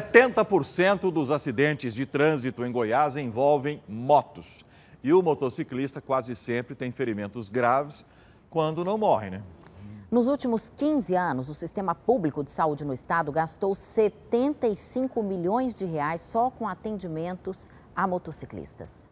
70% dos acidentes de trânsito em Goiás envolvem motos. E o motociclista quase sempre tem ferimentos graves quando não morre, né? Nos últimos 15 anos, o sistema público de saúde no estado gastou 75 milhões de reais só com atendimentos a motociclistas.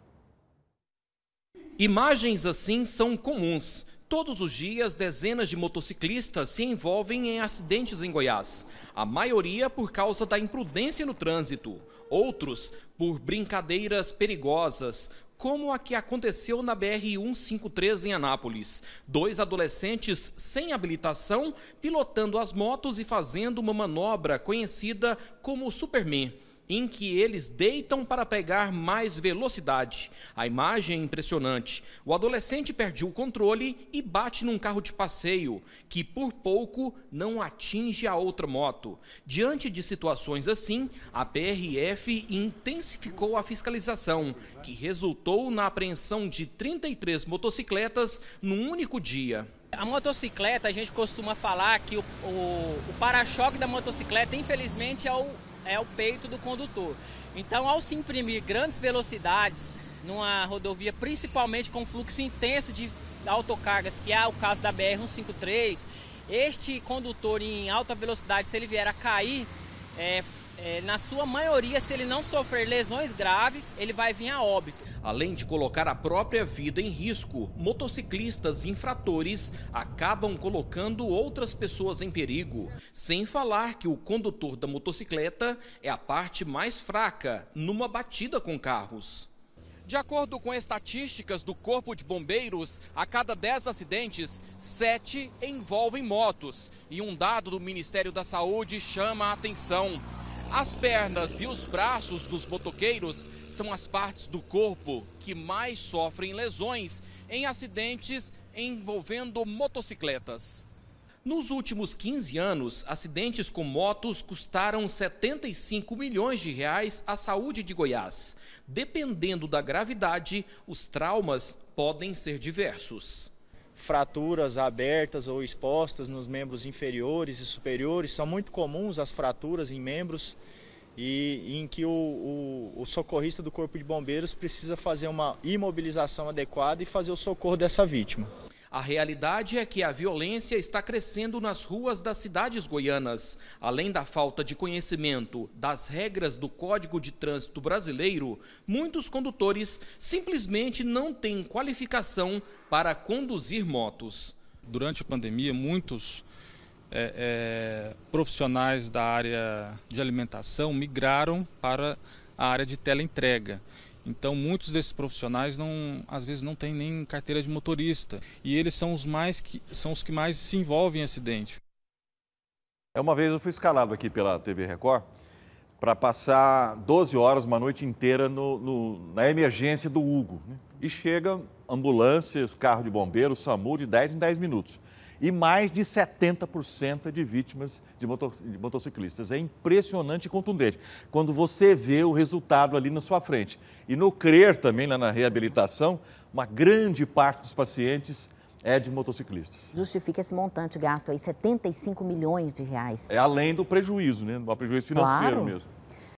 Imagens assim são comuns. Todos os dias, dezenas de motociclistas se envolvem em acidentes em Goiás, a maioria por causa da imprudência no trânsito, outros por brincadeiras perigosas, como a que aconteceu na BR-153 em Anápolis. Dois adolescentes sem habilitação pilotando as motos e fazendo uma manobra conhecida como Superman em que eles deitam para pegar mais velocidade. A imagem é impressionante. O adolescente perde o controle e bate num carro de passeio, que por pouco não atinge a outra moto. Diante de situações assim, a PRF intensificou a fiscalização, que resultou na apreensão de 33 motocicletas num único dia. A motocicleta, a gente costuma falar que o, o, o para-choque da motocicleta, infelizmente, é o é o peito do condutor. Então, ao se imprimir grandes velocidades numa rodovia, principalmente com fluxo intenso de autocargas, que é o caso da BR-153, este condutor em alta velocidade, se ele vier a cair, é, é, na sua maioria, se ele não sofrer lesões graves, ele vai vir a óbito. Além de colocar a própria vida em risco, motociclistas infratores acabam colocando outras pessoas em perigo. Sem falar que o condutor da motocicleta é a parte mais fraca numa batida com carros. De acordo com estatísticas do Corpo de Bombeiros, a cada 10 acidentes, 7 envolvem motos. E um dado do Ministério da Saúde chama a atenção. As pernas e os braços dos motoqueiros são as partes do corpo que mais sofrem lesões em acidentes envolvendo motocicletas. Nos últimos 15 anos, acidentes com motos custaram 75 milhões de reais à saúde de Goiás. Dependendo da gravidade, os traumas podem ser diversos fraturas abertas ou expostas nos membros inferiores e superiores. São muito comuns as fraturas em membros e em que o, o, o, socorrista do Corpo de Bombeiros precisa fazer uma imobilização adequada e fazer o socorro dessa vítima. A realidade é que a violência está crescendo nas ruas das cidades goianas. Além da falta de conhecimento das regras do Código de Trânsito Brasileiro, muitos condutores simplesmente não têm qualificação para conduzir motos. Durante a pandemia, muitos é, é, profissionais da área de alimentação migraram para a área de teleentrega. entrega. Então muitos desses profissionais não, às vezes não têm nem carteira de motorista e eles são os mais que são os que mais se envolvem em acidente. É uma vez eu fui escalado aqui pela TV Record para passar 12 horas, uma noite inteira no, no, na emergência do Hugo. Né? E chega ambulâncias, carro de bombeiro, SAMU de 10 em 10 minutos e mais de 70% de vítimas de, motociclistas. É impressionante e contundente quando você vê o resultado ali na sua frente. E no CRER também, lá na reabilitação, uma grande parte dos pacientes é de motociclistas. Justifica esse montante gasto aí, 75 milhões de reais. É além do prejuízo, né? Do prejuízo financeiro claro. mesmo.